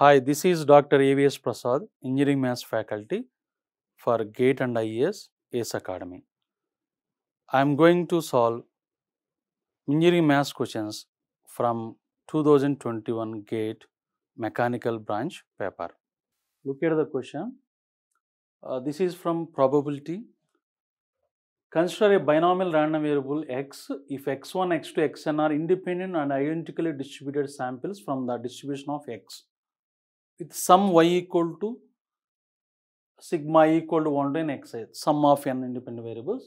Hi, this is Dr. AVS Prasad, Engineering Maths faculty for GATE and IES ACE Academy. I am going to solve Engineering Maths questions from 2021 GATE Mechanical Branch paper. Look at the question. Uh, this is from probability. Consider a binomial random variable x if x1, x2, xn are independent and identically distributed samples from the distribution of x with sum y equal to sigma equal to 1 to n x h, sum of n independent variables,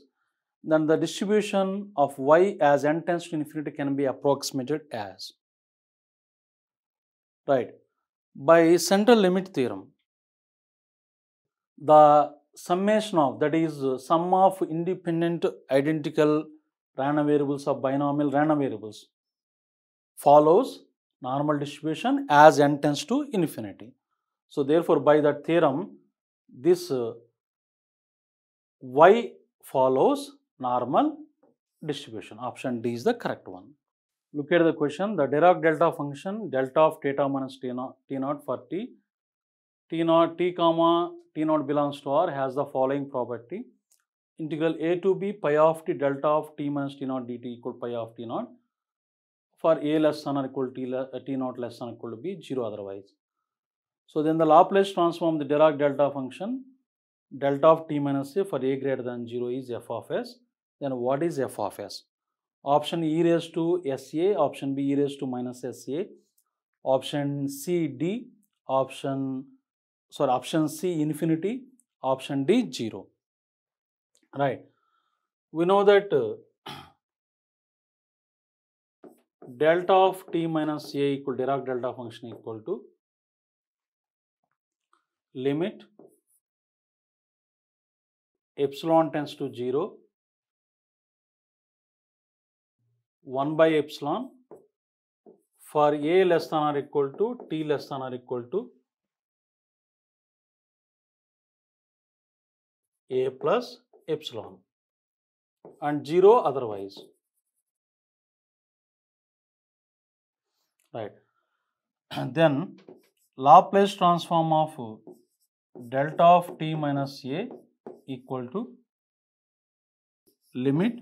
then the distribution of y as n tends to infinity can be approximated as, right, by central limit theorem, the summation of, that is sum of independent identical random variables of binomial random variables follows normal distribution as n tends to infinity. So, therefore, by that theorem, this uh, y follows normal distribution. Option D is the correct one. Look at the question. The Dirac delta function delta of theta minus t naught, t naught for t. t naught t comma t naught belongs to r has the following property. Integral a to b pi of t delta of t minus t naught dt equal pi of t naught for A less than or equal to uh, T naught less than or equal to B, 0 otherwise. So then the Laplace transform the Dirac delta function delta of t minus a for a greater than 0 is f of s. Then what is f of s? Option e raised to sa, option b e raised to minus sa, option c d, option sorry option c infinity, option d 0. Right. We know that uh, delta of t minus a equal Dirac delta function equal to limit epsilon tends to 0 1 by epsilon for a less than or equal to t less than or equal to a plus epsilon and 0 otherwise. right. And then Laplace transform of delta of t minus a equal to limit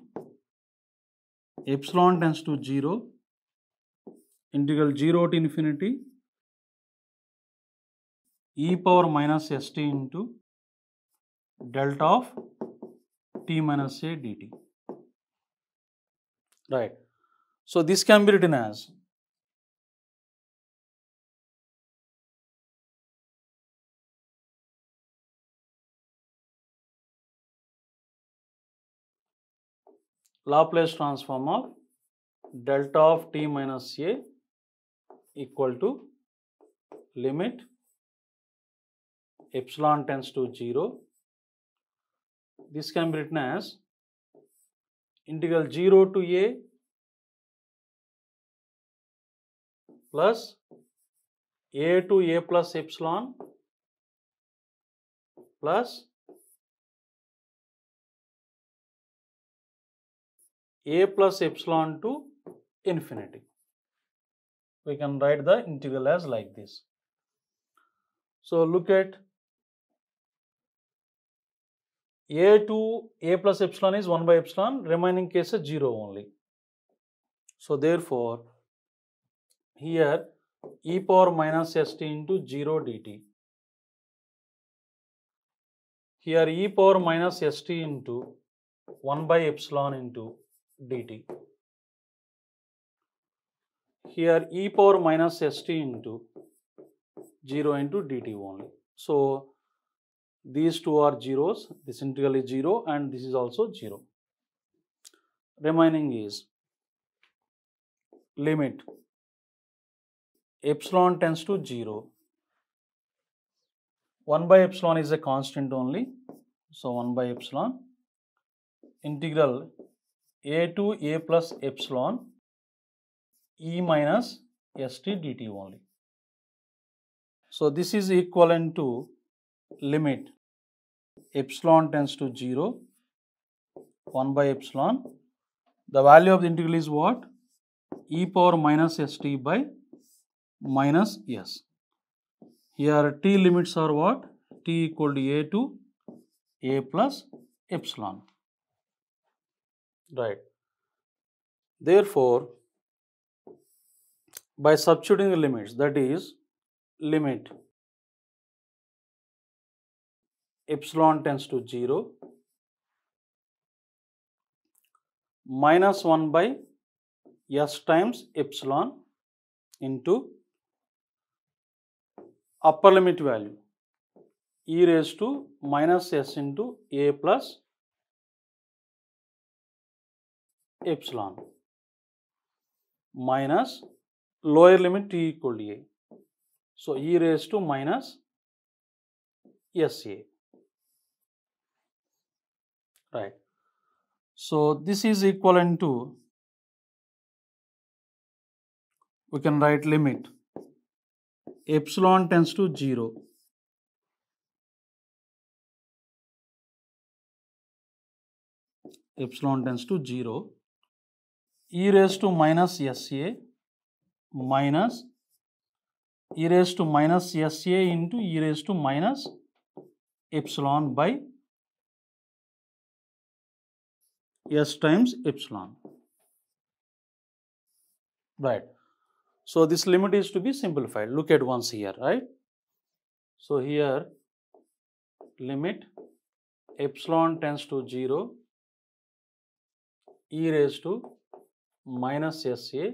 epsilon tends to 0 integral 0 to infinity e power minus st into delta of t minus a dt right so this can be written as Laplace transform of delta of t minus a equal to limit epsilon tends to 0. This can be written as integral 0 to a plus a to a plus epsilon plus a plus epsilon to infinity. We can write the integral as like this. So look at a to a plus epsilon is 1 by epsilon, remaining cases 0 only. So therefore, here e power minus st into 0 dt. Here e power minus st into 1 by epsilon into dt. Here e power minus st into 0 into dt only. So these two are zeros, this integral is 0 and this is also 0. Remaining is limit epsilon tends to 0. 1 by epsilon is a constant only. So 1 by epsilon integral a to a plus epsilon e minus st dt only. So this is equivalent to limit epsilon tends to 0 1 by epsilon the value of the integral is what e power minus st by minus s here t limits are what t equal to a to a plus epsilon Right. Therefore, by substituting the limits, that is, limit epsilon tends to 0 minus 1 by s times epsilon into upper limit value e raised to minus s into a plus epsilon minus lower limit t equal to a. So, e raised to minus SA right. So, this is equivalent to we can write limit epsilon tends to 0 epsilon tends to 0 e raised to minus SA minus e raised to minus SA into e raised to minus epsilon by S times epsilon. Right. So, this limit is to be simplified. Look at once here, right. So, here limit epsilon tends to 0 e raised to minus SA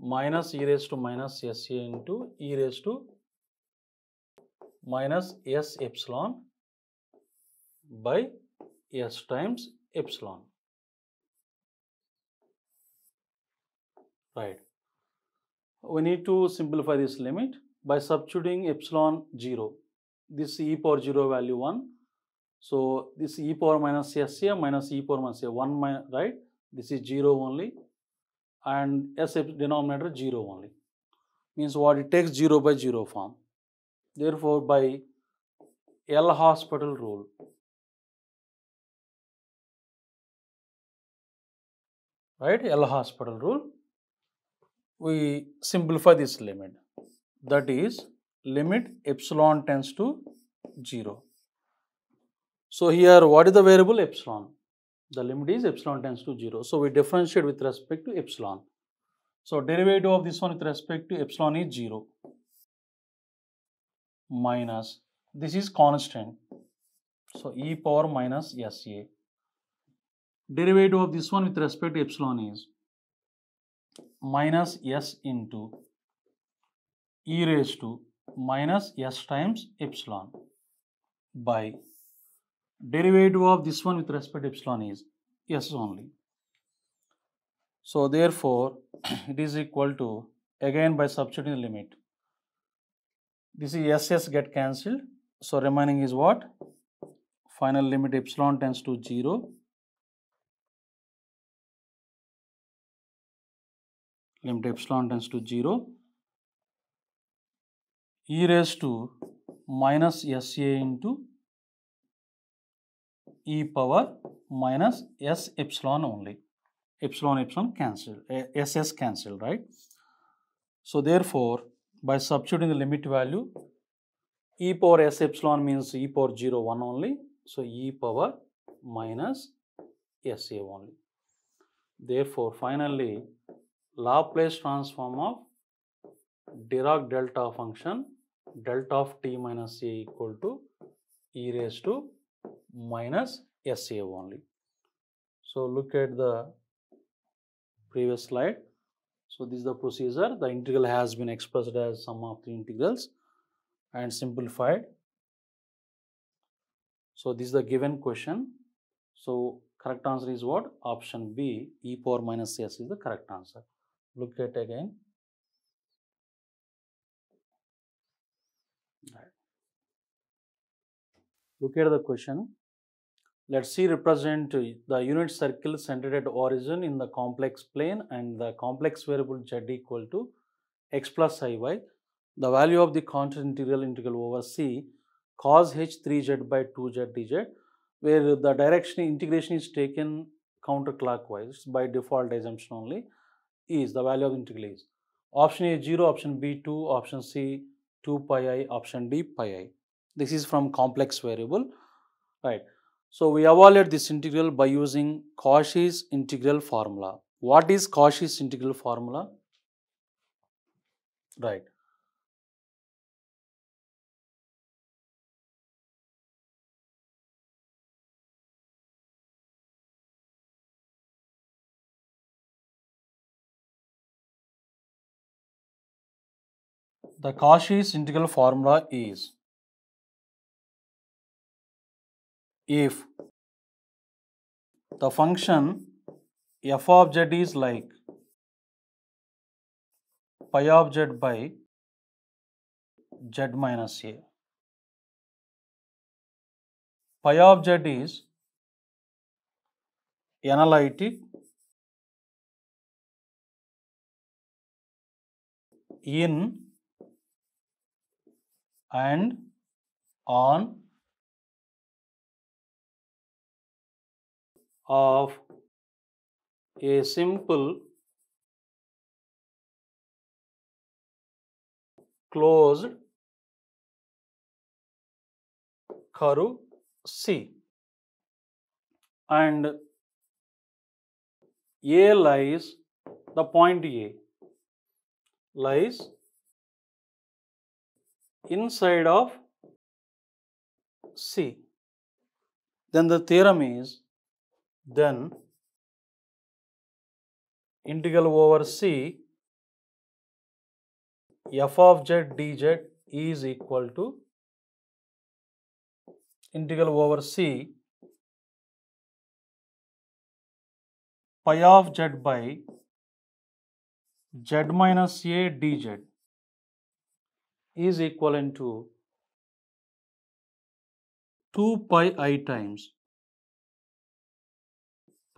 minus e raised to minus SA into e raised to minus S epsilon by S times epsilon. Right. We need to simplify this limit by substituting epsilon 0. This e power 0 value 1. So, this e power minus SA minus e power minus a 1 right this is 0 only and S denominator 0 only. Means what it takes 0 by 0 form. Therefore, by L hospital rule, right, L hospital rule, we simplify this limit. That is limit epsilon tends to 0. So, here what is the variable epsilon? The limit is epsilon tends to 0. So we differentiate with respect to epsilon. So derivative of this one with respect to epsilon is 0 minus this is constant. So e power minus SA. Derivative of this one with respect to epsilon is minus S into e raised to minus S times epsilon by derivative of this one with respect to epsilon is s only. So therefore, it is equal to again by substituting the limit. This is SS get cancelled. So remaining is what? Final limit epsilon tends to 0. Limit epsilon tends to 0. E raised to minus SA into e power minus s epsilon only. Epsilon epsilon cancel, ss cancel, right? So therefore, by substituting the limit value, e power s epsilon means e power 0 1 only. So e power minus sa only. Therefore, finally, Laplace transform of Dirac delta function delta of t minus a equal to e raised to minus SA only. So look at the previous slide. So this is the procedure. The integral has been expressed as sum of the integrals and simplified. So this is the given question. So correct answer is what? Option B, e power minus s is the correct answer. Look at again. Look at the question. Let C represent the unit circle centered at origin in the complex plane and the complex variable z equal to x plus iy. The value of the constant integral integral over C cos h3z by 2z dz where the direction integration is taken counterclockwise by default assumption only is the value of the integral is option A 0, option B 2, option C 2 pi i, option D pi i. This is from complex variable, right. So, we evaluate this integral by using Cauchy's integral formula. What is Cauchy's integral formula? Right. The Cauchy's integral formula is if the function f of z is like pi of z by z minus a. Pi of z is analytic in and on of a simple closed curve C and A lies the point A lies inside of C. Then the theorem is then integral over C f of z dz is equal to integral over C pi of z by z minus a dz is equivalent to 2 pi i times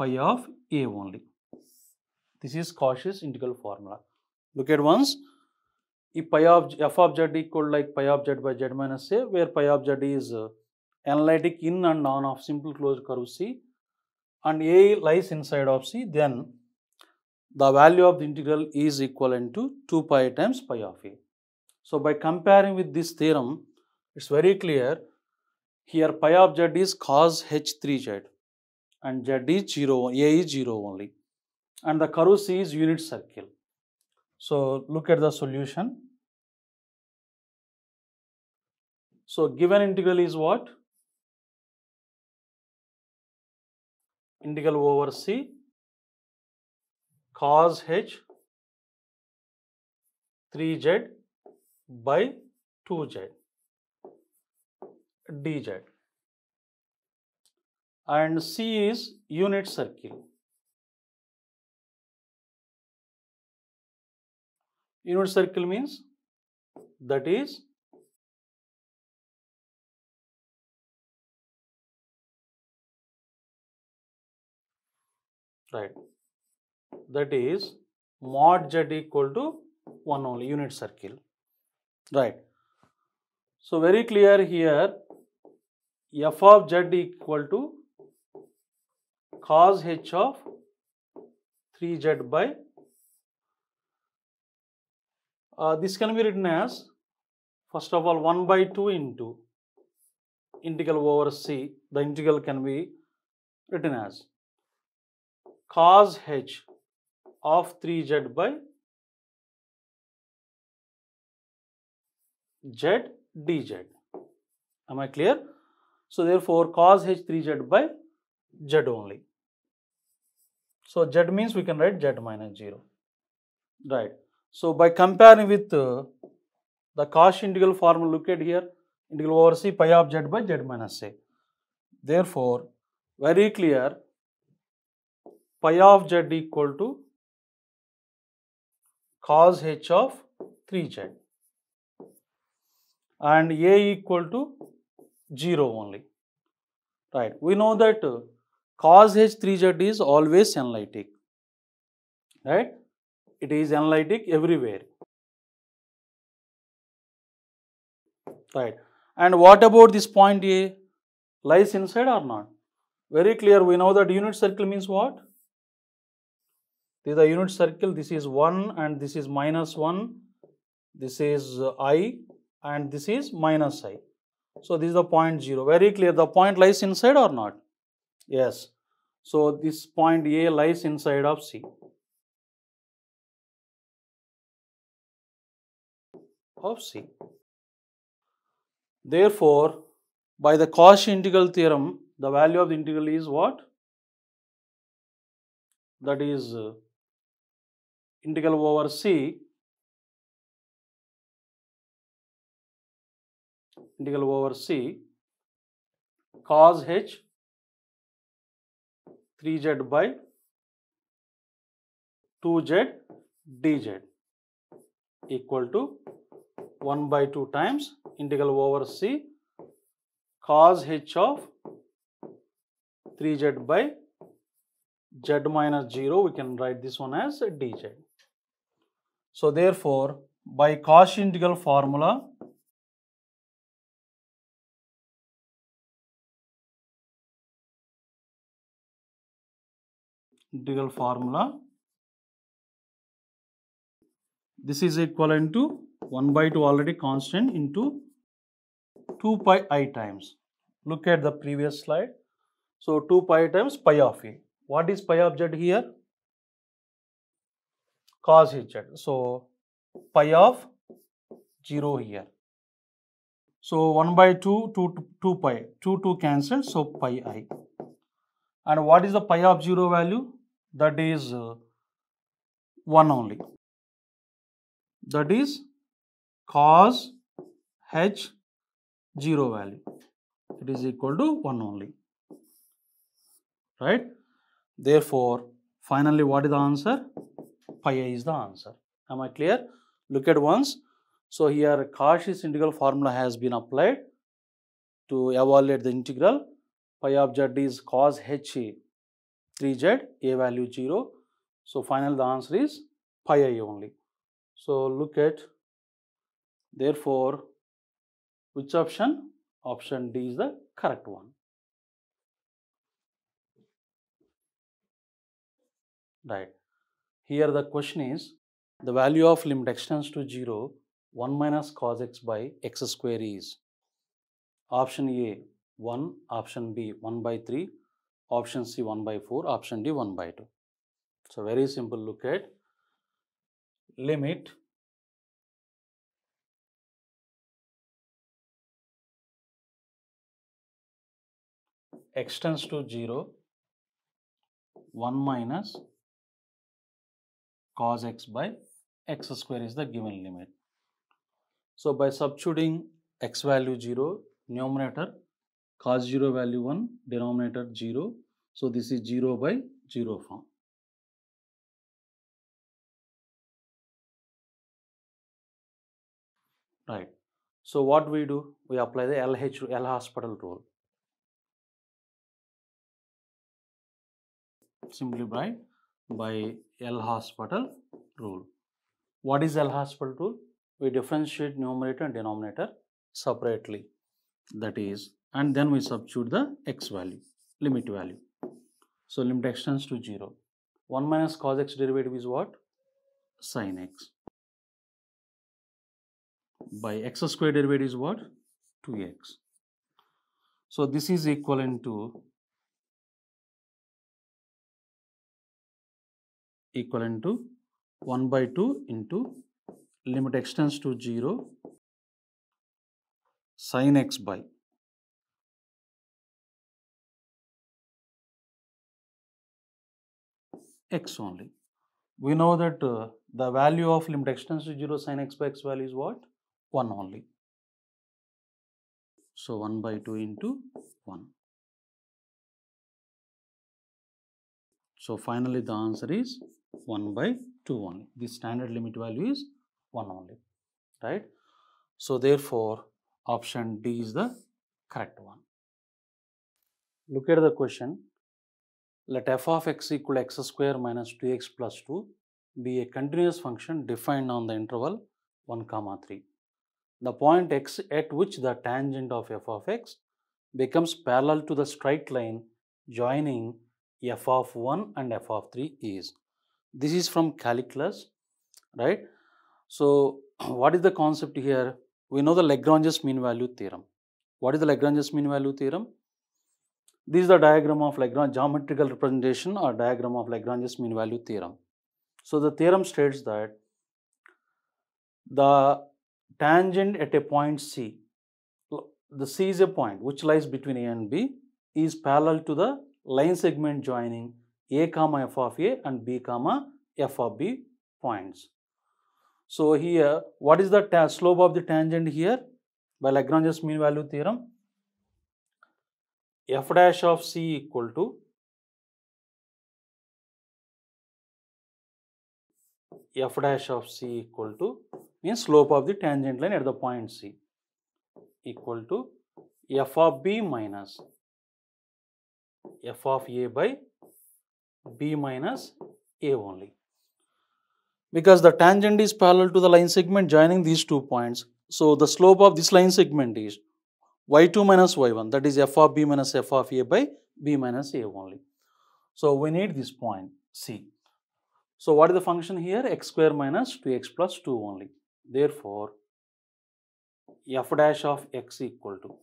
Pi of a only. This is Cauchy's integral formula. Look at once. If pi of f of z equal like pi of z by z minus a, where pi of z is uh, analytic in and on of simple closed curve C and A lies inside of C, then the value of the integral is equivalent to 2 pi times pi of A. So, by comparing with this theorem, it is very clear here pi of z is cos h3z and Z is 0, A is 0 only. And the curve C is unit circle. So look at the solution. So given integral is what? Integral over C cos H 3Z by 2Z dz and C is unit circle. Unit circle means that is right that is mod z equal to 1 only unit circle right so very clear here f of z equal to cos h of 3z by uh, this can be written as first of all 1 by 2 into integral over c the integral can be written as cos h of 3z by z dz am i clear so therefore cos h 3z by z only. So z means we can write z minus 0. Right. So by comparing with uh, the cost integral form, look at here integral over c pi of z by z minus a. Therefore, very clear pi of z equal to cos h of 3z and a equal to 0 only right we know that uh, cos H3Z is always analytic, right? It is analytic everywhere, right? And what about this point A? Lies inside or not? Very clear, we know that unit circle means what? This is a unit circle, this is 1 and this is minus 1, this is i and this is minus i. So, this is the point 0. Very clear, the point lies inside or not? Yes. So this point A lies inside of C. Of C. Therefore, by the Cauchy integral theorem, the value of the integral is what? That is uh, integral over C integral over C cos h 3z by 2z dz equal to 1 by 2 times integral over c cos h of 3z by z minus 0 we can write this one as dz. So therefore by Cauchy integral formula integral formula. This is equivalent to 1 by 2 already constant into 2 pi i times. Look at the previous slide. So 2 pi times pi of a. What is pi of z here? Cos z. So pi of 0 here. So 1 by 2, 2, 2 pi. 2, 2 cancel. So pi i. And what is the pi of 0 value? that is uh, 1 only. That is cos h 0 value. It is equal to 1 only. Right? Therefore, finally what is the answer? Pi a is the answer. Am I clear? Look at once. So here Cauchy's integral formula has been applied to evaluate the integral. Pi of z is cos h 3z, a value 0. So, final the answer is pi i only. So, look at therefore, which option? Option D is the correct one. Right. Here the question is the value of limit extends to 0 1 minus cos x by x square is option A 1, option B 1 by 3, option C 1 by 4, option D 1 by 2. So, very simple look at limit x tends to 0 1 minus cos x by x square is the given limit. So, by substituting x value 0 numerator cos 0 value 1, denominator 0. So this is 0 by 0 form. Right. So what we do? We apply the LH, L hospital rule. Simply by, by L hospital rule. What is L hospital rule? We differentiate numerator and denominator separately. That is and then we substitute the x value, limit value. So limit x tends to 0. 1 minus cos x derivative is what? Sin x. By x square derivative is what? 2x. So this is equivalent to equivalent to 1 by 2 into limit x tends to 0 sin x by x only. We know that uh, the value of limit x tends to 0 sine x by x value is what? 1 only. So 1 by 2 into 1. So finally the answer is 1 by 2 only. The standard limit value is 1 only, right? So therefore option D is the correct one. Look at the question let f of x equal x square minus 2x plus 2 be a continuous function defined on the interval 1 comma 3. The point x at which the tangent of f of x becomes parallel to the straight line joining f of 1 and f of 3 is. This is from calculus, right? So, what is the concept here? We know the Lagrange's mean value theorem. What is the Lagrange's mean value theorem? This is the diagram of Lagrange geometrical representation or diagram of Lagrange's mean value theorem. So, the theorem states that the tangent at a point C, the C is a point which lies between A and B is parallel to the line segment joining A comma f of A and B comma f of B points. So, here what is the slope of the tangent here by Lagrange's mean value theorem? f dash of c equal to f dash of c equal to means slope of the tangent line at the point c equal to f of b minus f of a by b minus a only. Because the tangent is parallel to the line segment joining these two points. So, the slope of this line segment is y2 minus y1 that is f of b minus f of a by b minus a only. So we need this point c. So what is the function here? x square minus 2x plus 2 only. Therefore, f dash of x equal to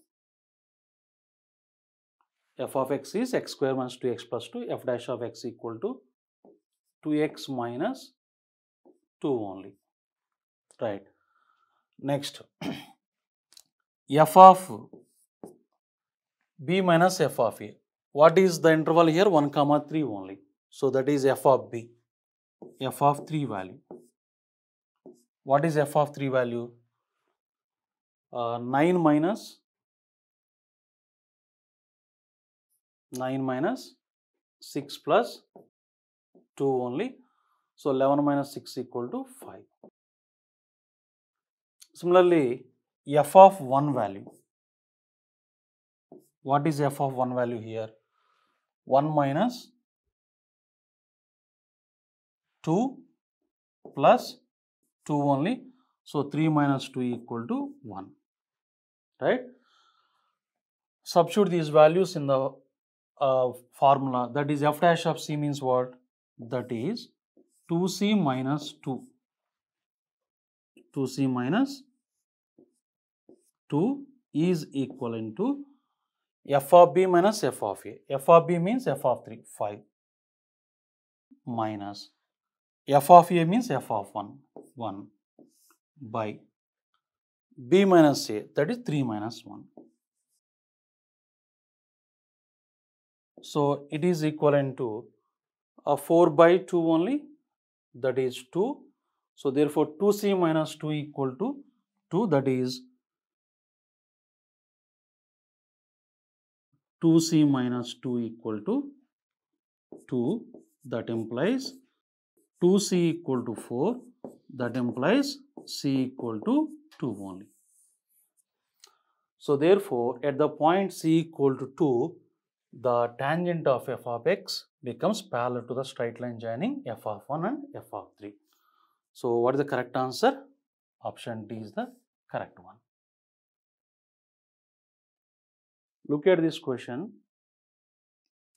f of x is x square minus 2x plus 2 f dash of x equal to 2x minus 2 only right next f of b minus f of a. What is the interval here? 1 comma 3 only. So that is f of b, f of 3 value. What is f of 3 value? Uh, 9 minus 9 minus 6 plus 2 only. So 11 minus 6 equal to 5. Similarly, f of 1 value. What is f of 1 value here? 1 minus 2 plus 2 only. So, 3 minus 2 equal to 1, right. Substitute these values in the uh, formula that is f dash of c means what? That is 2c minus 2, 2c minus 2 is equivalent to f of b minus f of a. f of b means f of 3, 5 minus f of a means f of 1, 1 by b minus a that is 3 minus 1. So, it is equivalent to a 4 by 2 only that is 2. So, therefore, 2c minus 2 equal to 2 that is 2c minus 2 equal to 2 that implies 2c equal to 4 that implies c equal to 2 only. So therefore at the point c equal to 2 the tangent of f of x becomes parallel to the straight line joining f of 1 and f of 3. So what is the correct answer? Option D is the correct one. Look at this question.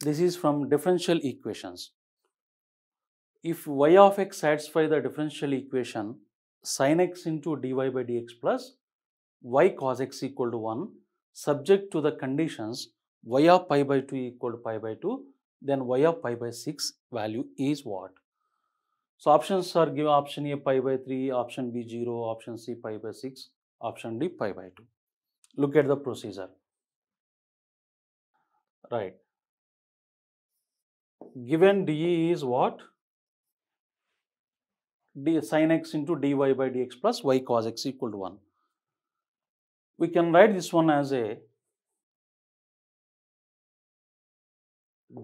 This is from differential equations. If y of x satisfies the differential equation sin x into dy by dx plus y cos x equal to 1 subject to the conditions y of pi by 2 equal to pi by 2 then y of pi by 6 value is what? So options are given option A pi by 3, option B 0, option C pi by 6, option D pi by 2. Look at the procedure right. Given dE is what? d sin x into dy by dx plus y cos x equal to 1. We can write this one as a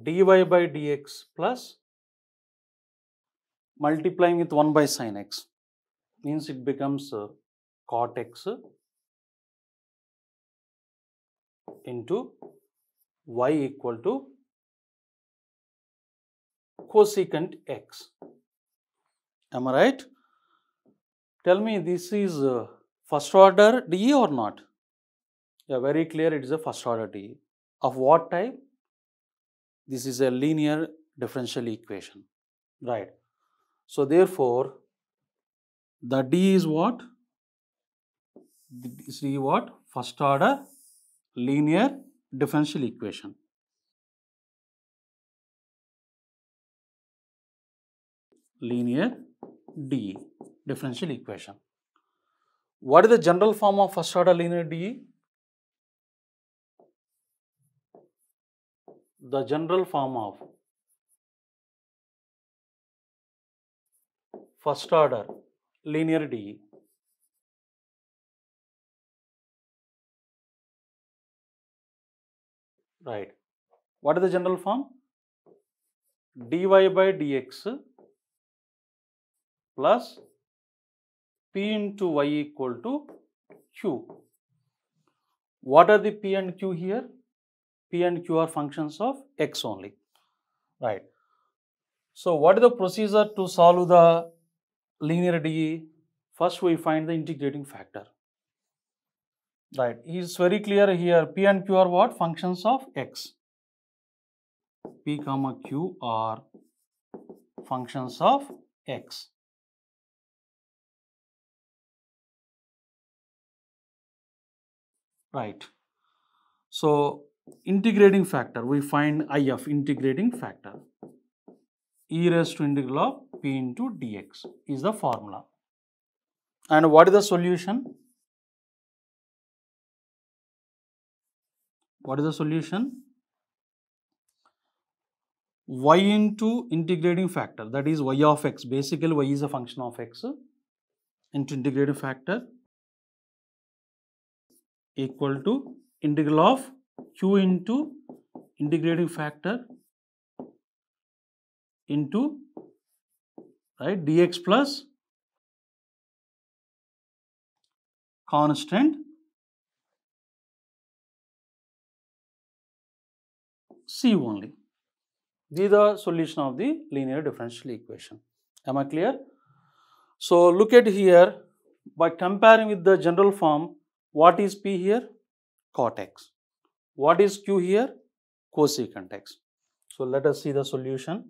dy by dx plus multiplying with 1 by sin x means it becomes uh, cot x into y equal to cosecant x. Am I right? Tell me this is uh, first order DE or not? Yeah, very clear it is a first order DE. Of what type? This is a linear differential equation, right? So, therefore, the D is what? This what? First order linear differential equation. Linear d, differential equation. What is the general form of first order linear DE? The general form of first order linear DE Right. What is the general form? dy by dx plus p into y equal to q. What are the p and q here? p and q are functions of x only. Right. So, what is the procedure to solve the linear DE? First, we find the integrating factor. Right. He is very clear here. P and Q are what? Functions of X. P comma Q are functions of X. Right. So, integrating factor, we find I of integrating factor e raised to integral of p into dx is the formula. And what is the solution? What is the solution? y into integrating factor that is y of x basically y is a function of x into integrating factor equal to integral of q into integrating factor into right dx plus constant C only. These are solution of the linear differential equation. Am I clear? So look at here by comparing with the general form, what is P here? Cortex. What is Q here? Cosecant x. So let us see the solution.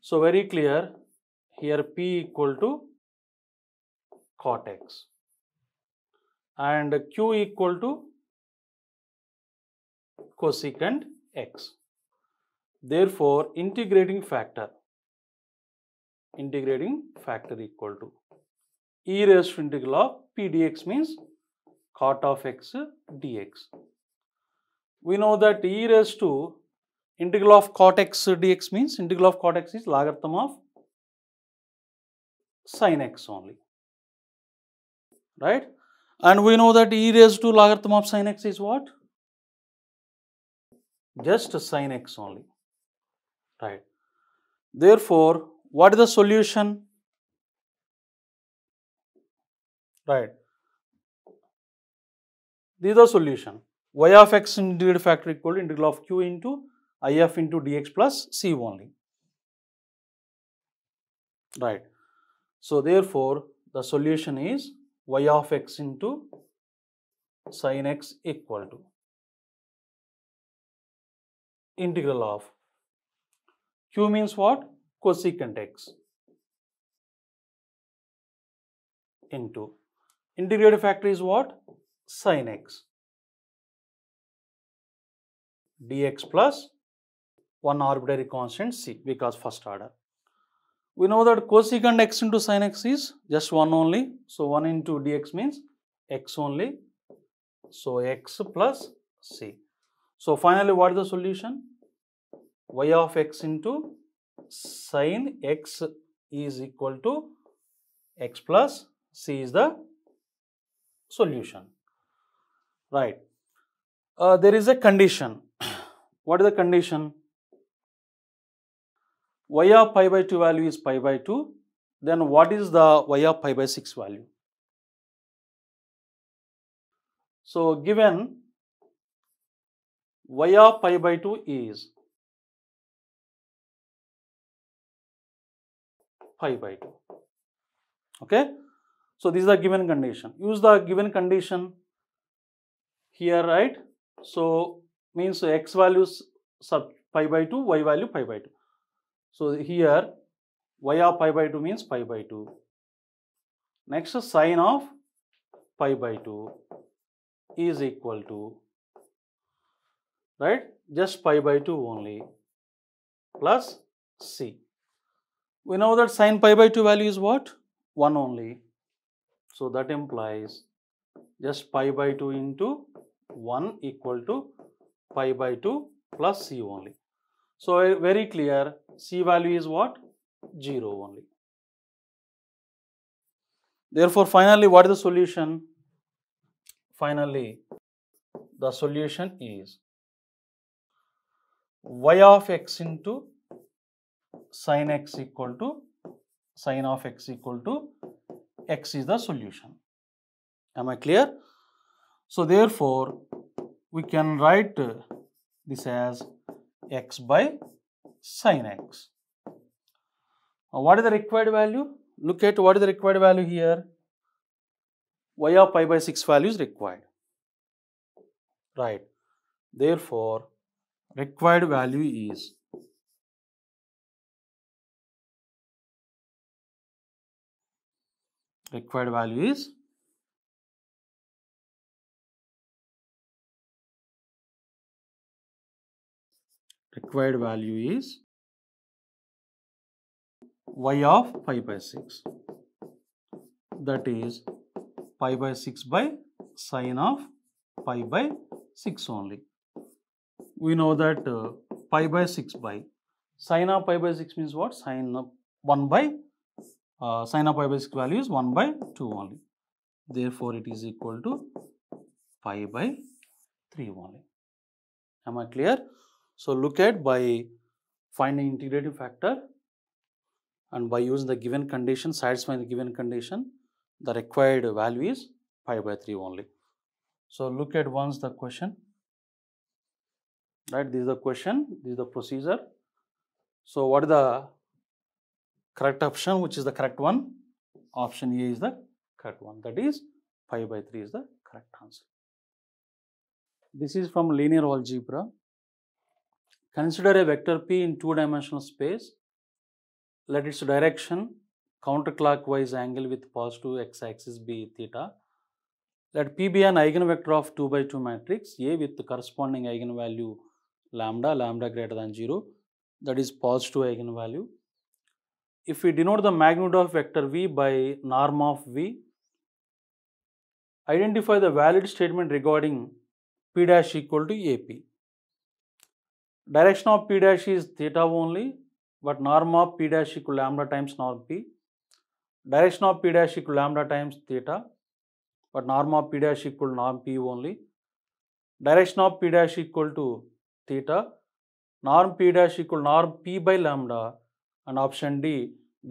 So very clear, here P equal to cortex and Q equal to cosecant x. Therefore, integrating factor, integrating factor equal to e raised to integral of p dx means cot of x dx. We know that e raised to integral of cot x dx means integral of cot x is logarithm of sin x only, right? And we know that e raised to logarithm of sin x is what? just sine x only, right. Therefore, what is the solution? Right. This is the solution. y of x into factor equal to integral of q into I F into dx plus c only. Right. So, therefore, the solution is y of x into sine x equal to integral of. Q means what? Cosecant x into. Integrated factor is what? Sin x dx plus one arbitrary constant c because first order. We know that cosecant x into sin x is just 1 only. So 1 into dx means x only. So x plus c. So, finally, what is the solution? y of x into sine x is equal to x plus c is the solution. Right. Uh, there is a condition. what is the condition? y of pi by 2 value is pi by 2. Then what is the y of pi by 6 value? So, given y of pi by 2 is pi by 2. Okay. So, this is the given condition. Use the given condition here, right? So, means x values sub pi by 2, y value pi by 2. So, here y of pi by 2 means pi by 2. Next, sine of pi by 2 is equal to right? Just pi by 2 only plus c. We know that sine pi by 2 value is what? 1 only. So that implies just pi by 2 into 1 equal to pi by 2 plus c only. So very clear c value is what? 0 only. Therefore, finally, what is the solution? Finally, the solution is y of x into sine x equal to sine of x equal to x is the solution. Am I clear? So, therefore, we can write this as x by sine x. Now, what is the required value? Look at what is the required value here. y of pi by 6 value is required. Right. Therefore, required value is required value is required value is y of pi by 6 that is pi by 6 by sine of pi by 6 only we know that uh, pi by 6 by sine of pi by 6 means what? Sine of 1 by uh, sine of pi by 6 value is 1 by 2 only. Therefore, it is equal to pi by 3 only. Am I clear? So, look at by finding integrative factor and by using the given condition, satisfying the given condition, the required value is pi by 3 only. So, look at once the question right? This is the question, this is the procedure. So what is the correct option, which is the correct one? Option A is the correct one, that is 5 by 3 is the correct answer. This is from linear algebra. Consider a vector P in two-dimensional space. Let its direction counterclockwise angle with positive x-axis be theta. Let P be an eigenvector of 2 by 2 matrix A with the corresponding eigenvalue lambda, lambda greater than 0, that is positive eigenvalue. If we denote the magnitude of vector v by norm of v, identify the valid statement regarding p dash equal to ap. Direction of p dash is theta only, but norm of p dash equal lambda times norm p. Direction of p dash equal lambda times theta, but norm of p dash equal norm p only. Direction of p dash equal to theta, norm p dash equal norm p by lambda and option D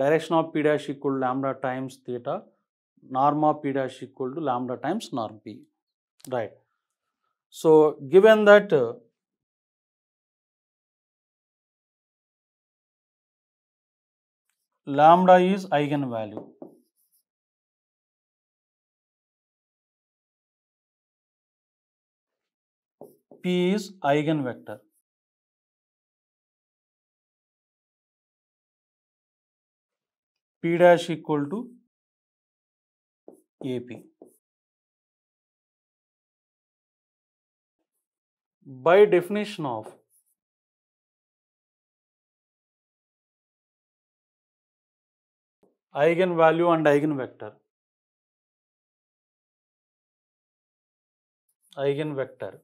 direction of p dash equal lambda times theta, norm of p dash equal to lambda times norm p, right. So, given that uh, lambda is eigenvalue P is eigenvector. P dash equal to AP. By definition of eigenvalue and eigenvector. Eigenvector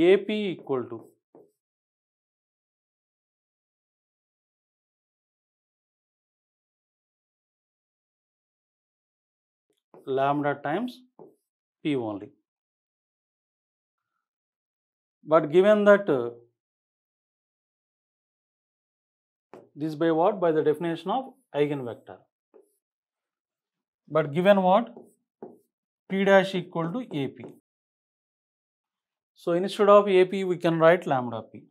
AP equal to lambda times P only. But given that uh, this by what? By the definition of eigenvector. But given what? P dash equal to AP. So instead of AP, we can write lambda P.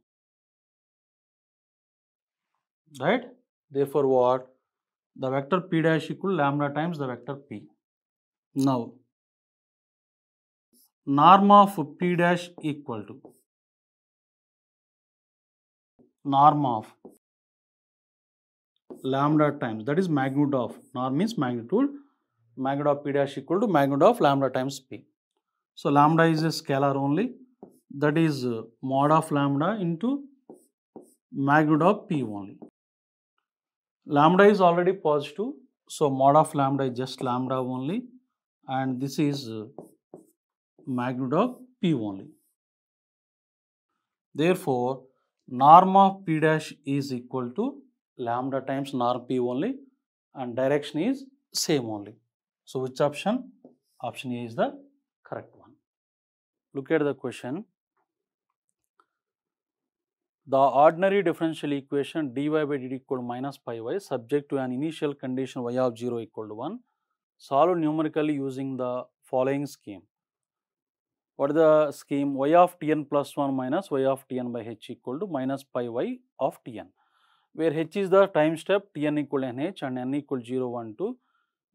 Right? Therefore, what? The vector P dash equal lambda times the vector P. Now, norm of P dash equal to norm of lambda times that is magnitude of norm means magnitude magnitude of p dash equal to magnitude of lambda times p so lambda is a scalar only that is uh, mod of lambda into magnitude of p only. Lambda is already positive, so mod of lambda is just lambda only and this is uh, magnitude of p only. Therefore, norm of p dash is equal to lambda times norm p only and direction is same only. So, which option? Option A is the correct one. Look at the question. The ordinary differential equation dy by dt equal to minus pi y subject to an initial condition y of 0 equal to 1 solved numerically using the following scheme. What is the scheme? y of tn plus 1 minus y of tn by h equal to minus pi y of tn where h is the time step tn equal nh and n equal 0 1 2.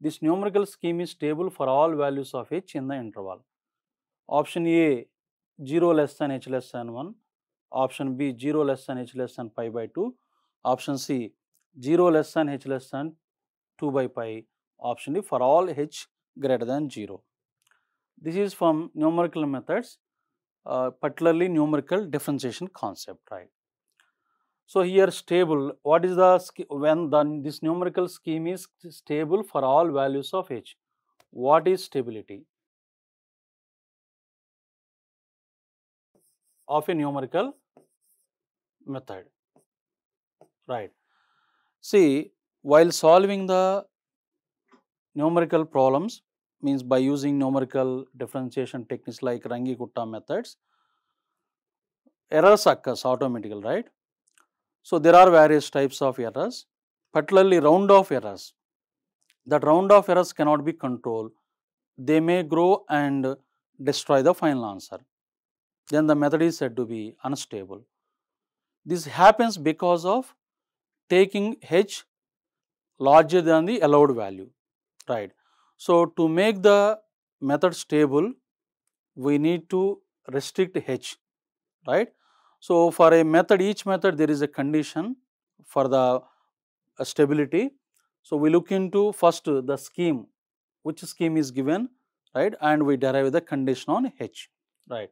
This numerical scheme is stable for all values of h in the interval. Option A 0 less than h less than 1, Option B 0 less than h less than pi by 2. Option C 0 less than h less than 2 by pi. Option D for all h greater than 0. This is from numerical methods, uh, particularly numerical differentiation concept, right. So, here stable, what is the, when the, this numerical scheme is stable for all values of h, what is stability? of a numerical method, right. See, while solving the numerical problems means by using numerical differentiation techniques like Rangi-Gutta methods, errors occurs automatically, right. So, there are various types of errors, particularly round off errors. That round off errors cannot be controlled. They may grow and destroy the final answer then the method is said to be unstable. This happens because of taking h larger than the allowed value, right. So, to make the method stable, we need to restrict h, right. So, for a method, each method there is a condition for the uh, stability. So, we look into first the scheme, which scheme is given, right, and we derive the condition on h, right.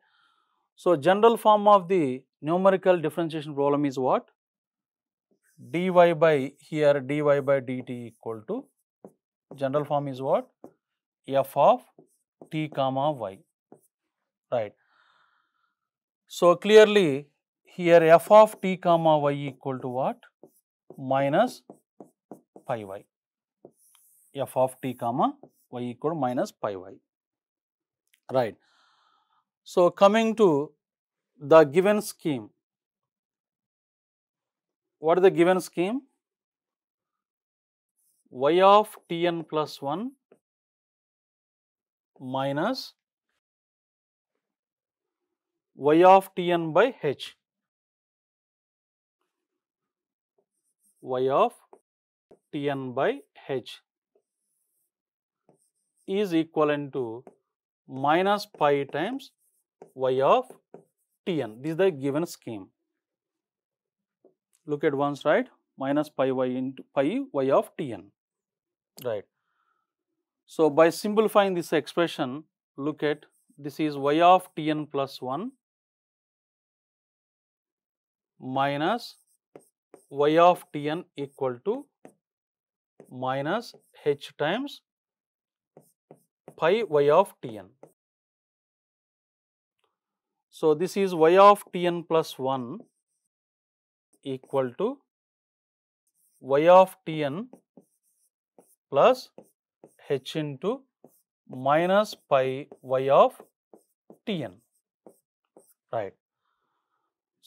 So, general form of the numerical differentiation problem is what? dy by here dy by dt equal to general form is what? f of t comma y, right. So, clearly here f of t comma y equal to what? Minus pi y, f of t comma y equal minus pi y, right. So, coming to the given scheme, what is the given scheme? y of t n plus 1 minus y of t n by h, y of t n by h is equivalent to minus pi times y of Tn. This is the given scheme. Look at once, right? Minus pi y into pi y of Tn, right? So, by simplifying this expression, look at this is y of Tn plus 1 minus y of Tn equal to minus h times pi y of Tn. So, this is y of t n plus 1 equal to y of t n plus h into minus pi y of t n right.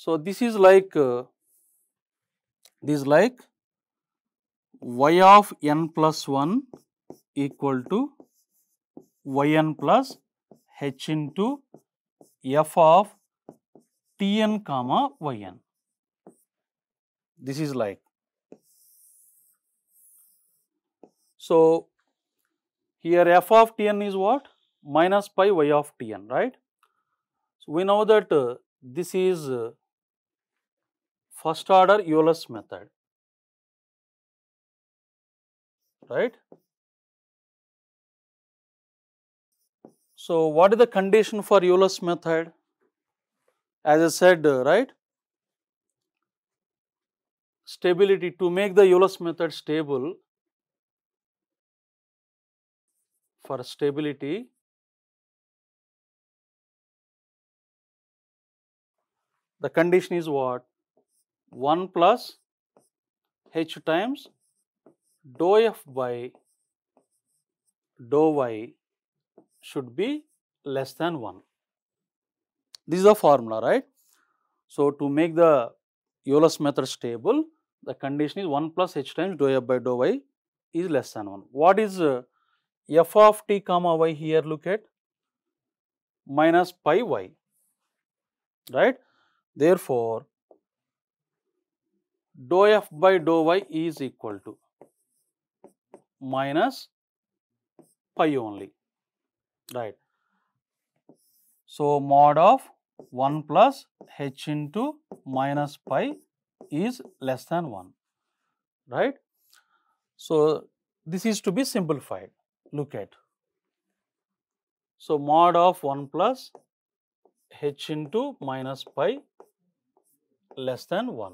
So, this is like uh, this like y of n plus 1 equal to y n plus h into f of tn comma yn. This is like. So, here f of tn is what? Minus pi y of tn, right? So, we know that uh, this is uh, first order Euler's method, right? So, what is the condition for Euler's method? As I said, uh, right, stability to make the Euler's method stable for stability the condition is what 1 plus h times dou f by dou y should be less than 1. This is the formula, right. So, to make the Euler's method stable, the condition is 1 plus h times dou f by dou y is less than 1. What is uh, f of t comma y here look at? Minus pi y, right. Therefore, dou f by dou y is equal to minus pi only right. So, mod of 1 plus h into minus pi is less than 1, right. So, this is to be simplified, look at. So, mod of 1 plus h into minus pi less than 1,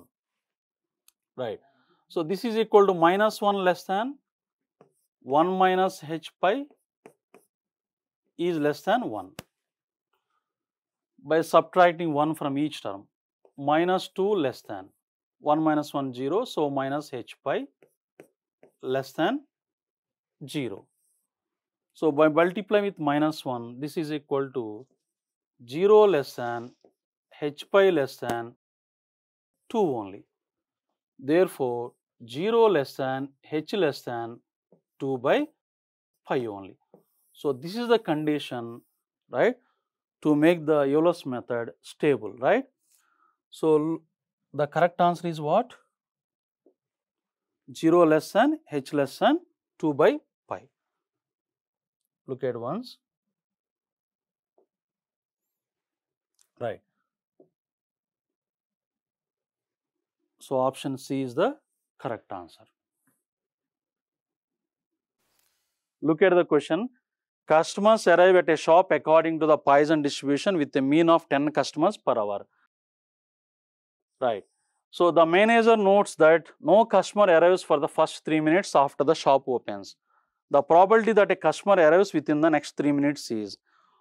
right. So, this is equal to minus 1 less than 1 minus h pi is less than 1. By subtracting 1 from each term, minus 2 less than 1 minus 1 0, so minus h pi less than 0. So, by multiplying with minus 1, this is equal to 0 less than h pi less than 2 only. Therefore, 0 less than h less than 2 by pi only. So, this is the condition right to make the Euler's method stable right. So, the correct answer is what 0 less than h less than 2 by pi. Look at once right. So, option C is the correct answer. Look at the question Customers arrive at a shop according to the Poisson distribution with a mean of 10 customers per hour. Right. So, the manager notes that no customer arrives for the first 3 minutes after the shop opens. The probability that a customer arrives within the next 3 minutes is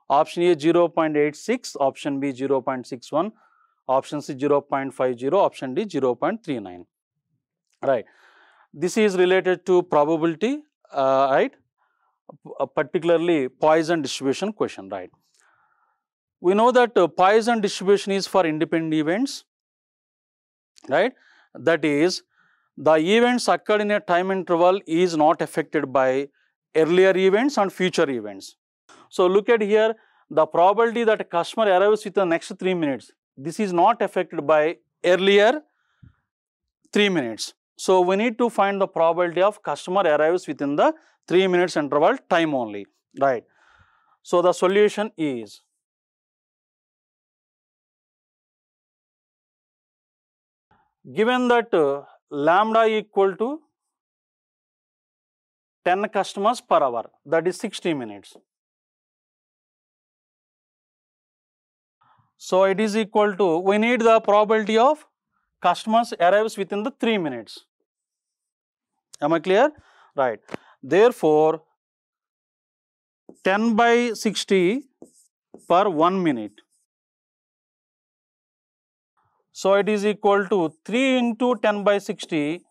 option A 0.86, option B 0.61, option C 0.50, option D 0.39. Right. This is related to probability, uh, right particularly Poisson distribution question, right? We know that uh, Poisson distribution is for independent events, right? That is, the events occurred in a time interval is not affected by earlier events and future events. So, look at here the probability that a customer arrives within the next 3 minutes. This is not affected by earlier 3 minutes. So, we need to find the probability of customer arrives within the 3 minutes interval time only, right. So, the solution is given that uh, lambda equal to 10 customers per hour that is 60 minutes. So, it is equal to we need the probability of customers arrives within the 3 minutes. Am I clear? Right. Therefore, 10 by 60 per 1 minute. So, it is equal to 3 into 10 by 60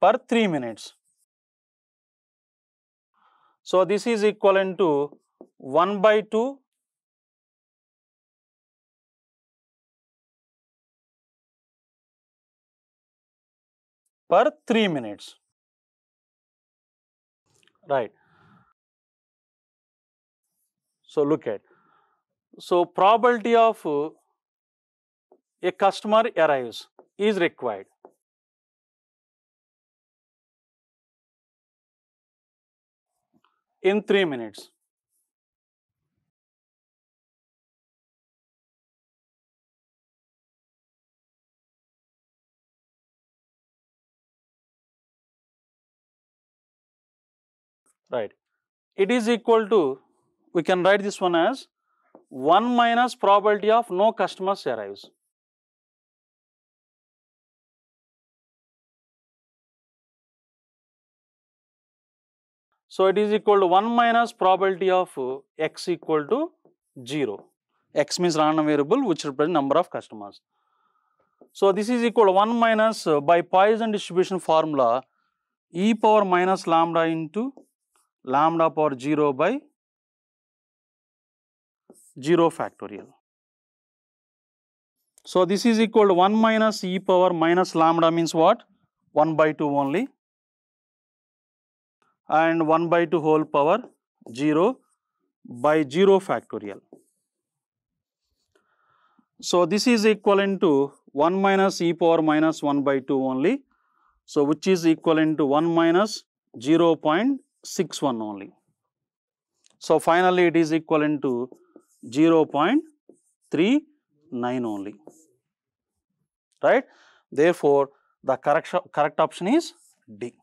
per 3 minutes. So, this is equivalent to 1 by 2 per 3 minutes. Right. So, look at. So, probability of uh, a customer arrives is required. in 3 minutes. right. It is equal to, we can write this one as 1 minus probability of no customers arrives. So, it is equal to 1 minus probability of x equal to 0, x means random variable which represents number of customers. So, this is equal to 1 minus uh, by Poisson distribution formula e power minus lambda into lambda power 0 by 0 factorial. So, this is equal to 1 minus e power minus lambda means what? 1 by 2 only and 1 by 2 whole power 0 by 0 factorial. So, this is equivalent to 1 minus e power minus 1 by 2 only. So, which is equivalent to 1 minus 0 6 1 only. So, finally, it is equivalent to 0 0.39 only, right. Therefore, the correct, correct option is D.